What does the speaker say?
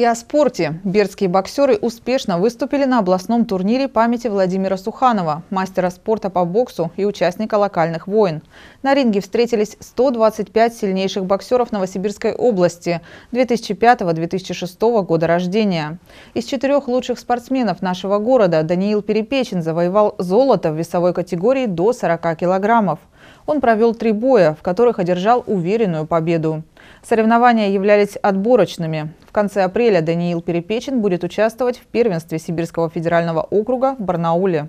И о спорте. Бердские боксеры успешно выступили на областном турнире памяти Владимира Суханова, мастера спорта по боксу и участника локальных войн. На ринге встретились 125 сильнейших боксеров Новосибирской области 2005-2006 года рождения. Из четырех лучших спортсменов нашего города Даниил Перепечин завоевал золото в весовой категории до 40 килограммов. Он провел три боя, в которых одержал уверенную победу. Соревнования являлись отборочными. В конце апреля Даниил Перепечин будет участвовать в первенстве Сибирского федерального округа в Барнауле.